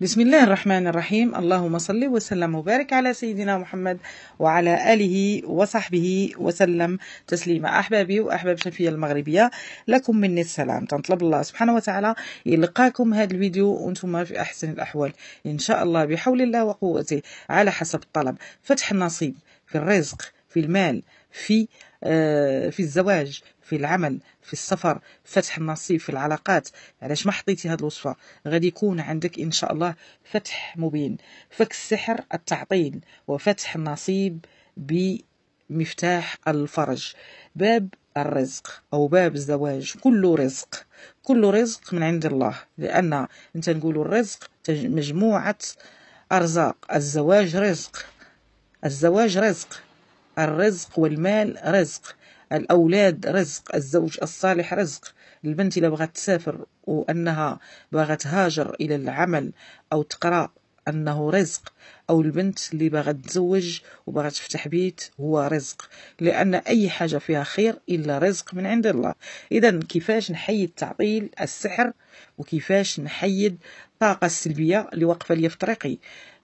بسم الله الرحمن الرحيم اللهم صل وسلم وبارك على سيدنا محمد وعلى آله وصحبه وسلم تسليما أحبابي وأحباب شفية المغربية لكم مني السلام تنطلب الله سبحانه وتعالى يلقاكم هذا الفيديو وانتم في أحسن الأحوال إن شاء الله بحول الله وقوته على حسب الطلب فتح النصيب في الرزق في المال في آه، في الزواج في العمل في السفر فتح النصيب في العلاقات علاش ما حطيتي هذه الوصفه غادي يكون عندك ان شاء الله فتح مبين فك السحر التعطيل وفتح النصيب بمفتاح الفرج باب الرزق او باب الزواج كله رزق كله رزق من عند الله لان انت نقول الرزق مجموعه ارزاق الزواج رزق الزواج رزق الرزق والمال رزق الأولاد رزق الزوج الصالح رزق البنت إلا بغات تسافر وأنها باغا تهاجر إلى العمل أو تقرأ أنه رزق أو البنت اللي باغا تزوج وباغا تفتح بيت هو رزق لأن أي حاجة فيها خير إلا رزق من عند الله إذا كيفاش نحيد تعطيل السحر وكيفاش نحيد الطاقة السلبية اللي واقفة لي في طريقي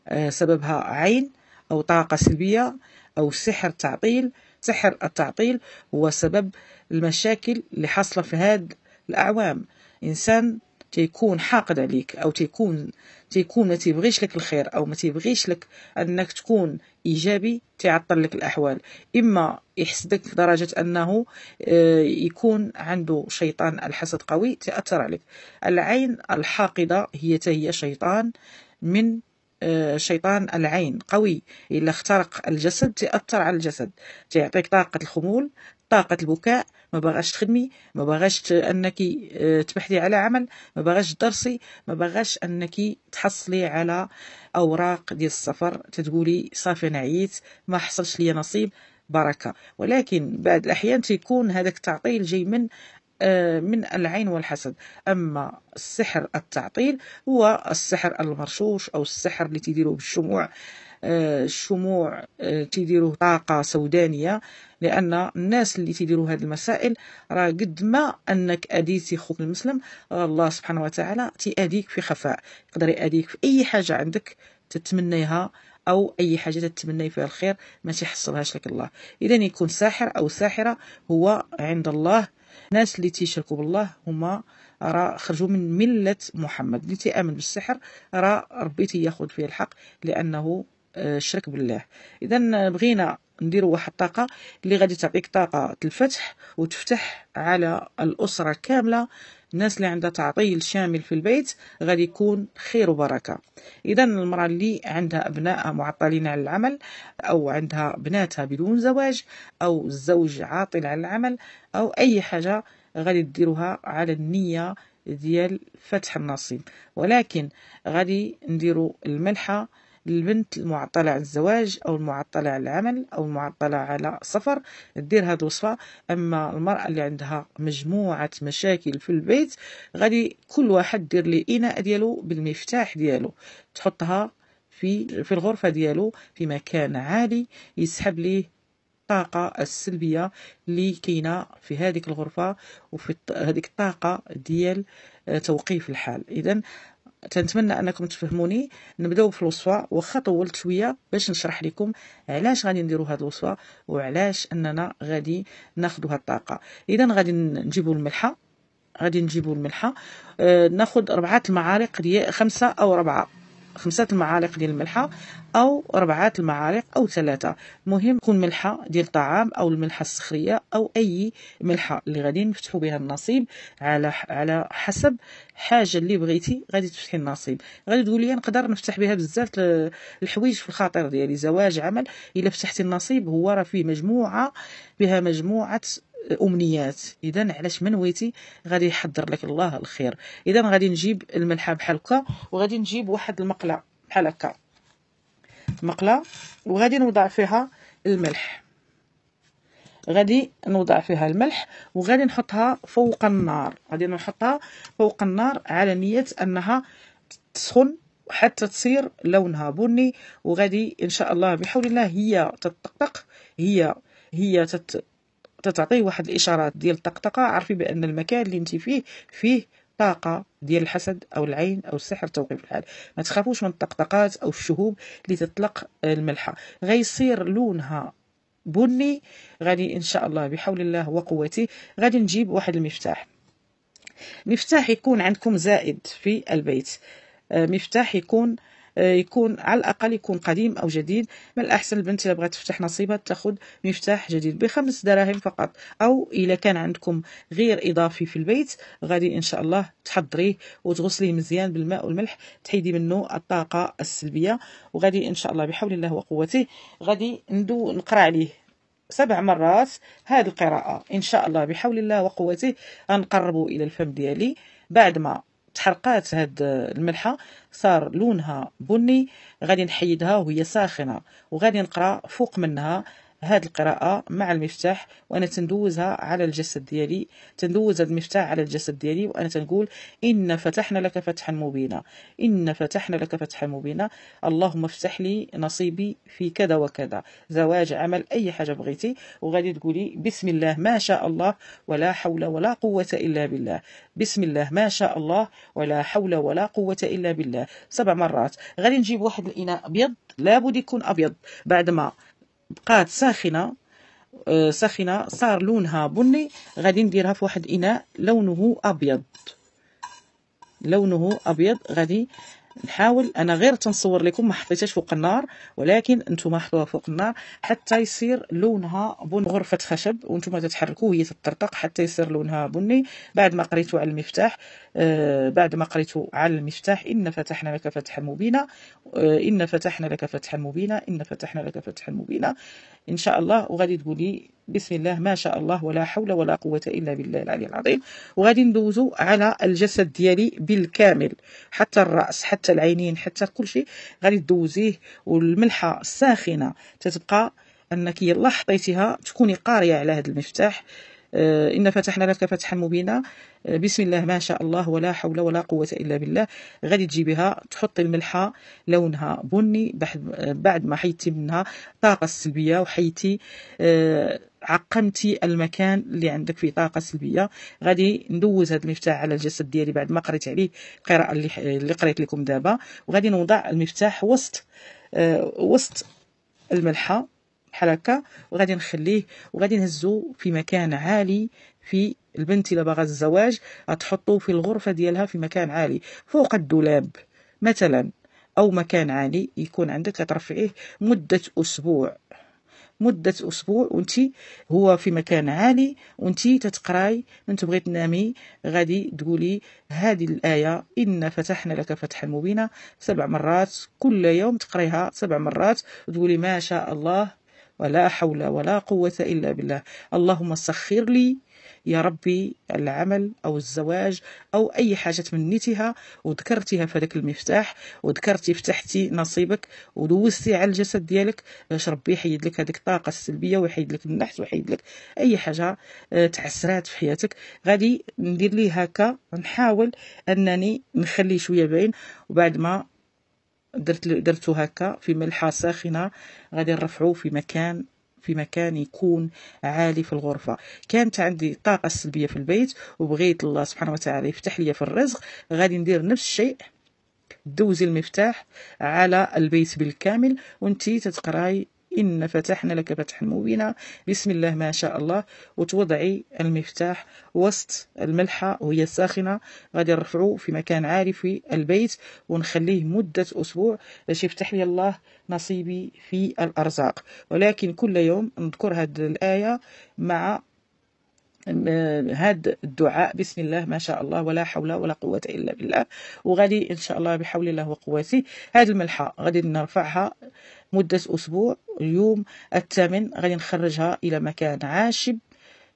آه، سببها عين أو طاقة سلبية أو سحر تعطيل سحر التعطيل هو سبب المشاكل اللي حاصلة في هاد الأعوام إنسان تيكون حاقد عليك أو تيكون تيكون ما تيبغيش لك الخير أو ما تيبغيش لك أنك تكون إيجابي تعطل لك الأحوال إما يحسدك درجة أنه آه، يكون عنده شيطان الحسد قوي تأثر عليك العين الحاقدة هي تهي شيطان من آه، شيطان العين قوي إلا اخترق الجسد تأثر على الجسد تيعطيك طاقة الخمول طاقة البكاء ما باغاش تخدمي ما باغاش انك آه، تبحثي على عمل ما باغاش تدرسي ما باغاش انك تحصلي على اوراق ديال السفر تتقولي صافي انا عييت ما حصلش لي نصيب بركه ولكن بعض الاحيان تيكون هذاك التعطيل جاي من آه، من العين والحسد أما السحر التعطيل هو السحر المرشوش أو السحر اللي تيديروه بالشموع آه، الشموع آه، تيديروه طاقة سودانية لأن الناس اللي تيديروا هذه المسائل راه قد ما أنك أديتي خوك المسلم الله سبحانه وتعالى تأديك في خفاء يقدر يأديك في أي حاجة عندك تتمنيها او اي حاجه تتمني فيها الخير ما تيحصلهاش لك الله اذا يكون ساحر او ساحره هو عند الله الناس اللي تيشركوا بالله هما راه خرجوا من مله محمد اللي تيامن بالسحر راه ربي تياخذ فيه الحق لانه آه، شرك بالله اذا بغينا نديروا واحد الطاقه اللي غادي تعطيك طاقه الفتح وتفتح على الاسره كامله الناس اللي عندها تعطيل شامل في البيت غادي يكون خير وبركه اذا المراه اللي عندها ابناء معطلين على العمل او عندها بناتها بدون زواج او الزوج عاطل على العمل او اي حاجه غادي ديروها على النيه ديال فتح النصيب ولكن غادي نديروا الملحه البنت المعطلة على الزواج أو المعطلة على العمل أو المعطلة على السفر دير هاد الوصفة أما المرأة اللي عندها مجموعة مشاكل في البيت غادي كل واحد دير لي إناء ديالو بالمفتاح ديالو تحطها في في الغرفة ديالو في مكان عالي يسحب ليه الطاقة السلبية اللي كاينة في هذيك الغرفة وفي هذيك الطاقة ديال آه، توقيف الحال إذا تنتمنى انكم تفهموني نبداو في الوصفه واخا طولت شويه باش نشرح لكم علاش غادي نديرو هاد الوصفه وعلاش اننا غادي ناخذ هاد الطاقه اذا غادي نجيبو الملحه غادي نجيبو الملحه آه ناخذ اربعه المعالق ديال خمسه او اربعه خمسة المعالق ديال الملحة أو ربعة المعالق أو ثلاثة المهم تكون ملحة ديال الطعام أو الملحة الصخرية أو أي ملحة اللي غادي نفتحو بها النصيب على على حسب حاجة اللي بغيتي غادي تفتحي النصيب غادي تقولي نقدر نفتح بها بزاف الحوايج في الخاطر ديالي زواج عمل إلا فتحتي النصيب هو راه فيه مجموعة بها مجموعة امنيات اذا علاش ما نويتي غادي يحضر لك الله الخير اذا غادي نجيب الملحه بحال هكا وغادي نجيب واحد المقله بحال هكا مقله وغادي نوضع فيها الملح غادي نوضع فيها الملح وغادي نحطها فوق النار غادي نحطها فوق النار على نيه انها تسخن حتى تصير لونها بني وغادي ان شاء الله بحول الله هي تطقطق هي هي تت تتعطيه واحد الاشارات ديال الطقطقه عرفي بان المكان اللي انت فيه فيه طاقه ديال الحسد او العين او السحر توقيف الحال ما تخافوش من الطقطقات او الشهوب اللي تطلق الملحه غيصير لونها بني غادي ان شاء الله بحول الله وقوته غادي نجيب واحد المفتاح مفتاح يكون عندكم زائد في البيت آه، مفتاح يكون آه، يكون على الاقل يكون قديم او جديد من الاحسن البنت اللي بغات تفتح نصيبها تاخذ مفتاح جديد بخمس دراهم فقط او الا كان عندكم غير اضافي في البيت غادي ان شاء الله تحضريه وتغسليه مزيان بالماء والملح تحيدي منه الطاقه السلبيه وغادي ان شاء الله بحول الله وقوته غادي ندو نقرا عليه سبع مرات هذه القراءه ان شاء الله بحول الله وقوته غنقربوا الى الفم ديالي بعد ما تحرقات هاد الملحه صار لونها بني غادي نحيدها وهي ساخنه وغادي نقرا فوق منها هذه القراءة مع المفتاح وأنا تندوزها على الجسد ديالي تندوز هاد المفتاح على الجسد ديالي وأنا تنقول إن فتحنا لك فتحا مبينا إن فتحنا لك فتحا مبينا اللهم افتح لي نصيبي في كذا وكذا زواج عمل أي حاجة بغيتي وغادي تقولي بسم الله ما شاء الله ولا حول ولا قوة إلا بالله بسم الله ما شاء الله ولا حول ولا قوة إلا بالله سبع مرات غادي نجيب واحد الإناء أبيض لابد يكون أبيض بعد ما بقات ساخنه آه، ساخنه صار لونها بني غادي نديرها في واحد اناء لونه ابيض لونه ابيض غادي نحاول انا غير تنصور لكم ما حطيتهاش فوق النار ولكن انتم حطوها فوق النار حتى يصير لونها بني غرفه خشب وانتم تتحركوا وهي تطرطق حتى يصير لونها بني بعد ما قريتوا على المفتاح آه بعد ما قريتوا على المفتاح ان فتحنا لك فتحا مبينا آه ان فتحنا لك فتحا مبينا ان فتحنا لك فتحا مبينا إن شاء الله وغادي تقولي بسم الله ما شاء الله ولا حول ولا قوة إلا بالله العلي العظيم وغادي ندوزو على الجسد ديالي بالكامل حتى الرأس حتى العينين حتى كل شيء غادي تدوزيه والملحة الساخنة تتبقى أنك يلا حطيتيها تكوني قارية على هذا المفتاح آه، إن فتحنا لك فتحا مبينا آه، بسم الله ما شاء الله ولا حول ولا قوة إلا بالله غادي تجيبيها تحطي الملحة لونها بني بعد ما حيتي منها طاقة سلبية وحيتي آه، عقمتي المكان اللي عندك فيه طاقه سلبيه غادي ندوز هذا المفتاح على الجسد ديالي بعد ما قريت عليه القراءه اللي, اللي قريت لكم دابا وغادي نوضع المفتاح وسط وسط الملحه بحال هكا وغادي نخليه وغادي نهزو في مكان عالي في البنت الا باغا الزواج غتحطو في الغرفه ديالها في مكان عالي فوق الدولاب مثلا او مكان عالي يكون عندك كترفعيه مده اسبوع مده اسبوع وانت هو في مكان عالي وانت تتقراي من تبغي تنامي غادي تقولي هذه الايه ان فتحنا لك فتحا مبينا سبع مرات كل يوم تقريها سبع مرات وتقولي ما شاء الله ولا حول ولا قوة إلا بالله اللهم سخر لي يا ربي العمل أو الزواج أو أي حاجة تمنيتها وذكرتيها في هذاك المفتاح وذكرتي فتحتي نصيبك ودوزتي على الجسد ديالك باش ربي يحيد لك هذيك الطاقة السلبية ويحيد لك النحس ويحيد لك أي حاجة آه، تعسرات في حياتك غادي ندير لي هكا نحاول أنني نخلي شوية باين وبعد ما درت درته هكا في ملحه ساخنه غادي نرفعوه في مكان في مكان يكون عالي في الغرفة كانت عندي طاقة سلبية في البيت وبغيت الله سبحانه وتعالى يفتح لي في الرزق غادي ندير نفس الشيء دوزي المفتاح على البيت بالكامل وانتي تتقراي إن فتحنا لك فتحا مبينا بسم الله ما شاء الله وتوضعي المفتاح وسط الملحة وهي ساخنة غادي نرفعو في مكان عالي في البيت ونخليه مدة أسبوع باش يفتح لي الله نصيبي في الأرزاق ولكن كل يوم نذكر هذه الآية مع هذا الدعاء بسم الله ما شاء الله ولا حول ولا قوة إلا بالله وغادي إن شاء الله بحول الله وقوته هذه الملحة غادي نرفعها مدة أسبوع اليوم الثامن غادي نخرجها إلى مكان عاشب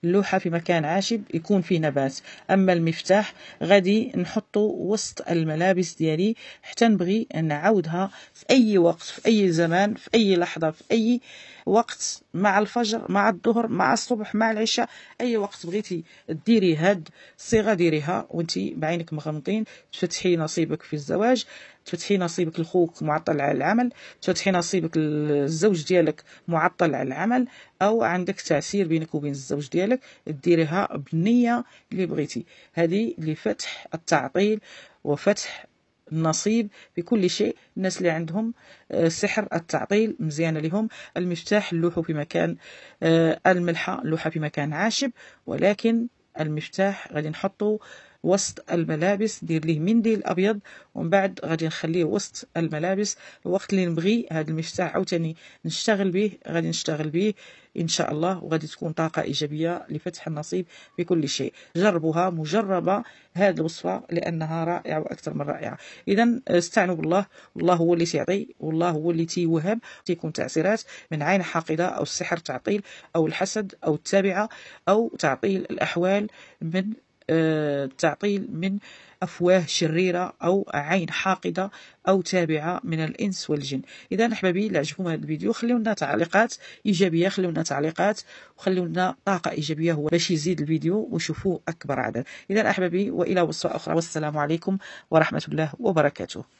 اللوحة في مكان عاشب يكون فيه نبات أما المفتاح غادي نحطه وسط الملابس ديالي حتى نبغي نعاودها في أي وقت في أي زمان في أي لحظة في أي وقت مع الفجر مع الظهر مع الصبح مع العشاء أي وقت بغيتي ديري هاد الصيغة ديريها وانتي بعينك مغمضين تفتحي نصيبك في الزواج تفتحي نصيبك لخوك معطل على العمل تفتحي نصيبك الزوج ديالك معطل على العمل او عندك تعسير بينك وبين الزوج ديالك ديريها بالنيه اللي بغيتي هذه لفتح التعطيل وفتح النصيب بكل شيء الناس اللي عندهم آه، سحر التعطيل مزيانه لهم المفتاح اللوحه في مكان آه، الملحه اللوحه في مكان عاشب ولكن المفتاح غادي نحطو وسط الملابس دير ليه منديل ابيض ومن بعد غادي نخليه وسط الملابس الوقت اللي نبغي هذا المفتاح عاوتاني نشتغل به غادي نشتغل به ان شاء الله وغادي تكون طاقه ايجابيه لفتح النصيب بكل شيء جربوها مجربه هذه الوصفه لانها رائعه واكثر من رائعه اذا استعنوا بالله الله هو اللي تيعطي والله هو اللي تيوهب تيكون تعسيرات من عين حاقده او السحر تعطيل او الحسد او التابعه او تعطيل الاحوال من التعطيل آه، من أفواه شريرة أو عين حاقدة أو تابعة من الإنس والجن إذا أحبابي إلا عجبكم هذا الفيديو خليو لنا تعليقات إيجابية خليو لنا تعليقات وخليو لنا طاقة إيجابية هو باش يزيد الفيديو وشوفوه أكبر عدد إذا أحبابي وإلى وصفة أخرى والسلام عليكم ورحمة الله وبركاته